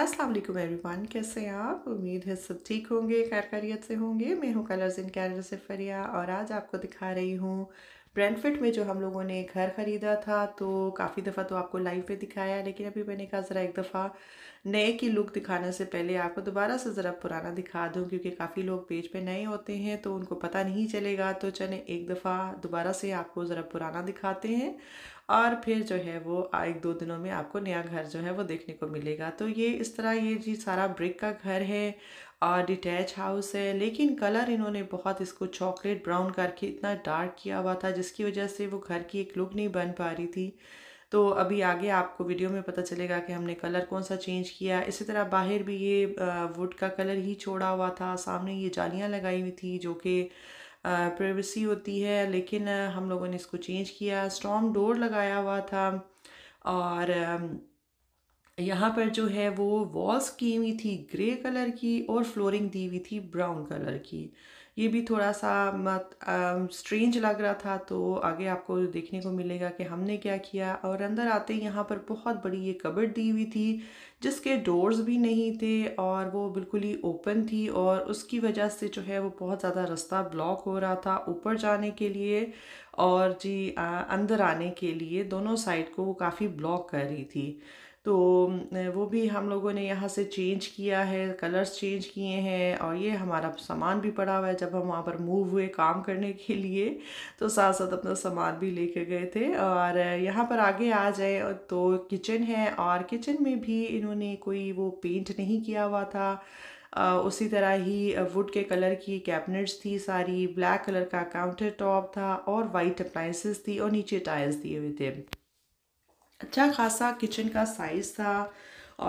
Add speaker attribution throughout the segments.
Speaker 1: Aslam everyone कैसे हैं आप उम्मीद है सब ठीक होंगे खैर खैरियत से होंगे मैं हूँ कलर्स इन कैरियर से फरिया और आज आपको दिखा रही हूँ ब्रैंडफिट में जो हम लोगों ने घर ख़रीदा था तो काफ़ी दफ़ा तो आपको लाइव पे दिखाया लेकिन अभी मैंने कहा ज़रा एक दफ़ा नए की लुक दिखाने से पहले आपको दोबारा से ज़रा पुराना दिखा दूँ क्योंकि काफ़ी लोग पेज पे नए होते हैं तो उनको पता नहीं चलेगा तो चले एक दफ़ा दोबारा से आपको ज़रा पुराना दिखाते हैं और फिर जो है वो एक दो दिनों में आपको नया घर जो है वो देखने को मिलेगा तो ये इस तरह ये जी सारा ब्रिक का घर है और डिटैच हाउस है लेकिन कलर इन्होंने बहुत इसको चॉकलेट ब्राउन करके इतना डार्क किया हुआ था जिसकी वजह से वो घर की एक लुक नहीं बन पा रही थी तो अभी आगे आपको वीडियो में पता चलेगा कि हमने कलर कौन सा चेंज किया इसी तरह बाहर भी ये वुड का कलर ही छोड़ा हुआ था सामने ये जालियाँ लगाई हुई थी जो कि प्राइवेसी होती है लेकिन हम लोगों ने इसको चेंज किया स्ट्रॉन्ग डोर लगाया हुआ था और यहाँ पर जो है वो वॉल्स की हुई थी ग्रे कलर की और फ्लोरिंग दी हुई थी ब्राउन कलर की ये भी थोड़ा सा मत स्ट्रेंज लग रहा था तो आगे आपको देखने को मिलेगा कि हमने क्या किया और अंदर आते यहाँ पर बहुत बड़ी ये कबड़ दी हुई थी जिसके डोर्स भी नहीं थे और वो बिल्कुल ही ओपन थी और उसकी वजह से जो है वो बहुत ज़्यादा रास्ता ब्लॉक हो रहा था ऊपर जाने के लिए और जी आ, अंदर आने के लिए दोनों साइड को वो काफ़ी ब्लॉक कर रही थी तो वो भी हम लोगों ने यहाँ से चेंज किया है कलर्स चेंज किए हैं और ये हमारा सामान भी पड़ा हुआ है जब हम वहाँ पर मूव हुए काम करने के लिए तो साथ साथ अपना सामान भी लेके गए थे और यहाँ पर आगे आ जाए तो किचन है और किचन में भी इन्होंने कोई वो पेंट नहीं किया हुआ था उसी तरह ही वुड के कलर की कैबिनेट्स थी सारी ब्लैक कलर का काउंटर टॉप था और वाइट अप्लाइंसिस थी और नीचे टाइल्स दिए हुए थे अच्छा खासा किचन का साइज़ था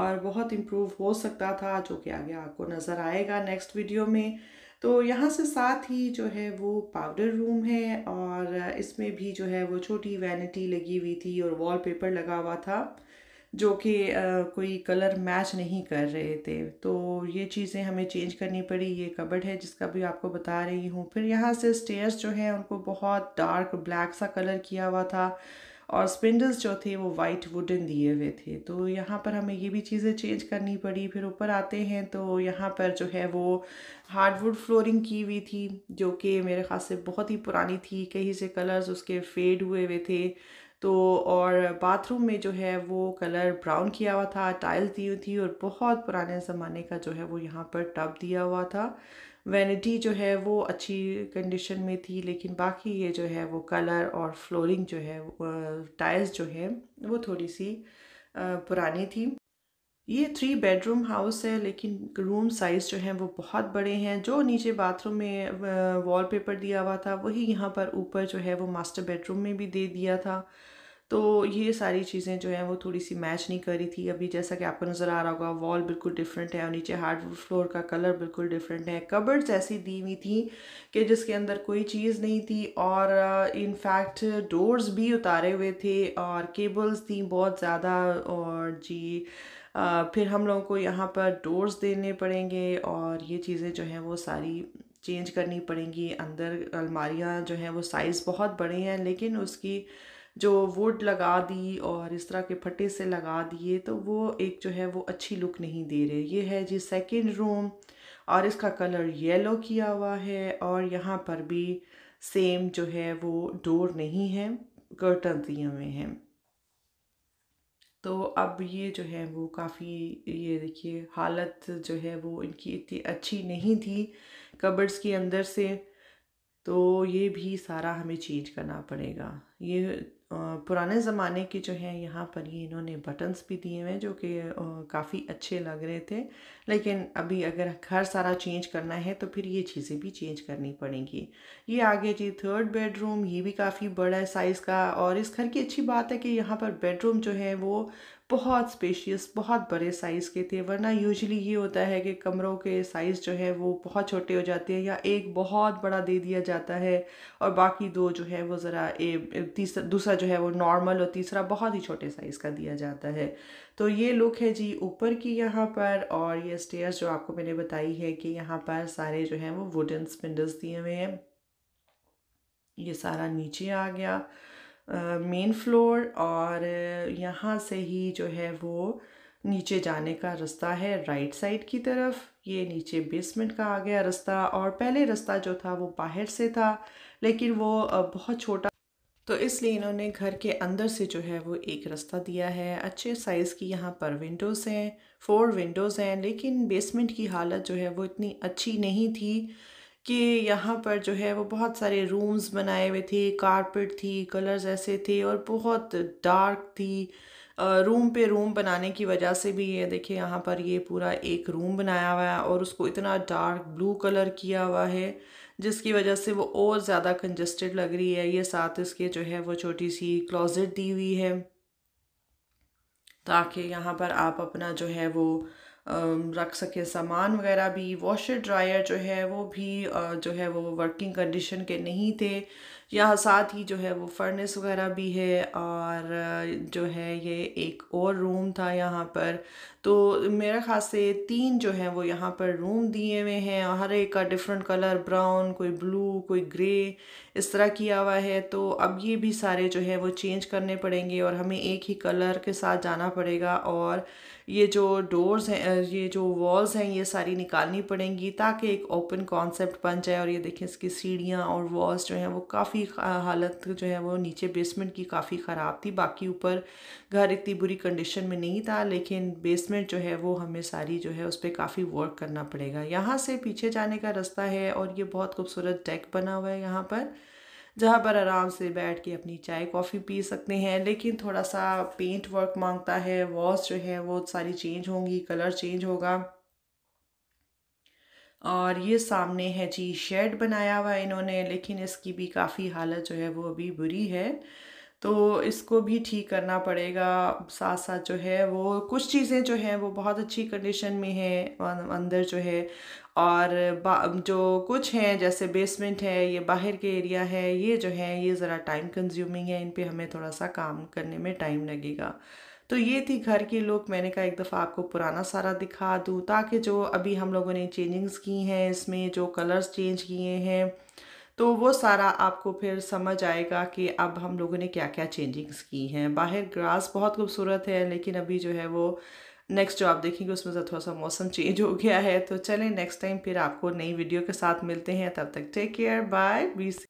Speaker 1: और बहुत इम्प्रूव हो सकता था जो कि आगे आपको नज़र आएगा नेक्स्ट वीडियो में तो यहाँ से साथ ही जो है वो पाउडर रूम है और इसमें भी जो है वो छोटी वैनिटी लगी हुई थी और वॉलपेपर लगा हुआ था जो कि कोई कलर मैच नहीं कर रहे थे तो ये चीज़ें हमें चेंज करनी पड़ी ये कबड़ है जिसका भी आपको बता रही हूँ फिर यहाँ से स्टेयर्स जो है उनको बहुत डार्क ब्लैक सा कलर किया हुआ था और स्पिंडल्स जो थे वो वाइट वुडन दिए हुए थे तो यहाँ पर हमें ये भी चीज़ें चेंज करनी पड़ी फिर ऊपर आते हैं तो यहाँ पर जो है वो हार्डवुड फ्लोरिंग की हुई थी जो कि मेरे ख्याल से बहुत ही पुरानी थी कहीं से कलर्स उसके फेड हुए हुए थे तो और बाथरूम में जो है वो कलर ब्राउन किया हुआ था टाइल्स दी हुई थी और बहुत पुराने ज़माने का जो है वो यहाँ पर टब दिया हुआ था वैनिटी जो है वो अच्छी कंडीशन में थी लेकिन बाकी ये जो है वो कलर और फ्लोरिंग जो है टाइल्स जो है वो थोड़ी सी पुरानी थी ये थ्री बेडरूम हाउस है लेकिन रूम साइज़ जो है वो बहुत बड़े हैं जो नीचे बाथरूम में वॉलपेपर दिया हुआ था वही यहाँ पर ऊपर जो है वो मास्टर बेडरूम में भी दे दिया था तो ये सारी चीज़ें जो हैं वो थोड़ी सी मैच नहीं करी थी अभी जैसा कि आपको नज़र आ रहा होगा वॉल बिल्कुल डिफरेंट है और नीचे हार्ड फ्लोर का कलर बिल्कुल डिफरेंट है कबर्ड्स ऐसी दी हुई थी कि जिसके अंदर कोई चीज़ नहीं थी और इनफैक्ट uh, डोर्स भी उतारे हुए थे और केबल्स थी बहुत ज़्यादा और जी आ, uh, फिर हम लोगों को यहाँ पर डोर्स देने पड़ेंगे और ये चीज़ें जो हैं वो सारी चेंज करनी पड़ेंगी अंदर अलमारियाँ जो हैं वो साइज़ बहुत बड़े हैं लेकिन उसकी जो वुड लगा दी और इस तरह के फटे से लगा दिए तो वो एक जो है वो अच्छी लुक नहीं दे रहे ये है जी सेकेंड रूम और इसका कलर येलो किया हुआ है और यहाँ पर भी सेम जो है वो डोर नहीं है कर्टन दिए हुए हैं तो अब ये जो है वो काफ़ी ये देखिए हालत जो है वो इनकी इतनी अच्छी नहीं थी कबर्ड्स के अंदर से तो ये भी सारा हमें चेंज करना पड़ेगा ये पुराने ज़माने की जो है यहाँ पर ये इन्होंने बटन्स भी दिए हुए हैं जो कि काफ़ी अच्छे लग रहे थे लेकिन अभी अगर घर सारा चेंज करना है तो फिर ये चीज़ें भी चेंज करनी पड़ेंगी ये आगे जी थर्ड बेडरूम ये भी काफ़ी बड़ा है साइज़ का और इस घर की अच्छी बात है कि यहाँ पर बेडरूम जो है वो बहुत स्पेशियस बहुत बड़े साइज़ के थे वरना यूजली ये होता है कि कमरों के साइज़ जो है वो बहुत छोटे हो जाते हैं या एक बहुत बड़ा दे दिया जाता है और बाकी दो जो है वो ज़रा तीसरा दूसरा जो है वो नॉर्मल और तीसरा बहुत ही छोटे साइज़ का दिया जाता है तो ये लुक है जी ऊपर की यहाँ पर और ये स्टेयर्स जो आपको मैंने बताई है कि यहाँ पर सारे जो हैं वो वुडन स्पिंडल्स दिए हुए हैं ये सारा नीचे आ गया मेन फ्लोर और यहाँ से ही जो है वो नीचे जाने का रास्ता है राइट साइड की तरफ ये नीचे बेसमेंट का आ गया रास्ता और पहले रास्ता जो था वो बाहर से था लेकिन वो बहुत छोटा तो इसलिए इन्होंने घर के अंदर से जो है वो एक रास्ता दिया है अच्छे साइज़ की यहाँ पर विंडोज़ हैं फोर विंडोज़ हैं लेकिन बेसमेंट की हालत जो है वो इतनी अच्छी नहीं थी कि यहाँ पर जो है वो बहुत सारे रूम्स बनाए हुए थे कारपेट थी कलर्स ऐसे थे और बहुत डार्क थी रूम पे रूम बनाने की वजह से भी ये देखिए यहाँ पर ये पूरा एक रूम बनाया हुआ है और उसको इतना डार्क ब्लू कलर किया हुआ है जिसकी वजह से वो और ज़्यादा कंजस्टेड लग रही है ये साथ इसके जो है वो छोटी सी क्लोजेट दी हुई है ताकि यहाँ पर आप अपना जो है वो रख सके सामान वगैरह भी वॉशर ड्रायर जो है वो भी जो है वो वर्किंग कंडीशन के नहीं थे यहाँ साथ ही जो है वो फर्नेस वगैरह भी है और जो है ये एक और रूम था यहाँ पर तो मेरे ख़ास से तीन जो है वो यहाँ पर रूम दिए हुए हैं और हर एक का डिफरेंट कलर ब्राउन कोई ब्लू कोई ग्रे इस तरह किया हुआ है तो अब ये भी सारे जो है वो चेंज करने पड़ेंगे और हमें एक ही कलर के साथ जाना पड़ेगा और ये जो डोर्स हैं ये जो वॉल्स हैं ये सारी निकालनी पड़ेंगी ताकि एक ओपन कॉन्सेप्ट बन जाए और ये देखें इसकी सीढ़ियाँ और वॉल्स जो हैं वो काफ़ी की हालत जो है वो नीचे बेसमेंट की काफ़ी ख़राब थी बाकी ऊपर घर इतनी बुरी कंडीशन में नहीं था लेकिन बेसमेंट जो है वो हमें सारी जो है उस पर काफ़ी वर्क करना पड़ेगा यहाँ से पीछे जाने का रास्ता है और ये बहुत खूबसूरत डेक बना हुआ है यहाँ पर जहाँ पर आराम से बैठ के अपनी चाय कॉफ़ी पी सकते हैं लेकिन थोड़ा सा पेंट वर्क मांगता है वॉश जो है वो सारी चेंज होंगी कलर चेंज होगा और ये सामने है जी शेड बनाया हुआ इन्होंने लेकिन इसकी भी काफ़ी हालत जो है वो अभी बुरी है तो इसको भी ठीक करना पड़ेगा साथ साथ जो है वो कुछ चीज़ें जो हैं वो बहुत अच्छी कंडीशन में है अं, अंदर जो है और जो कुछ हैं जैसे बेसमेंट है ये बाहर के एरिया है ये जो है ये ज़रा टाइम कंज्यूमिंग है इन पर हमें थोड़ा सा काम करने में टाइम लगेगा तो ये थी घर के लुक मैंने कहा एक दफ़ा आपको पुराना सारा दिखा दूँ ताकि जो अभी हम लोगों ने चेंजिंग्स की हैं इसमें जो कलर्स चेंज किए हैं तो वो सारा आपको फिर समझ आएगा कि अब हम लोगों ने क्या क्या चेंजिंग्स की हैं बाहर ग्रास बहुत खूबसूरत है लेकिन अभी जो है वो नेक्स्ट जो आप देखेंगे उसमें थोड़ा सा मौसम चेंज हो गया है तो चलें नेक्स्ट टाइम फिर आपको नई वीडियो के साथ मिलते हैं तब तक टेक केयर बाय बी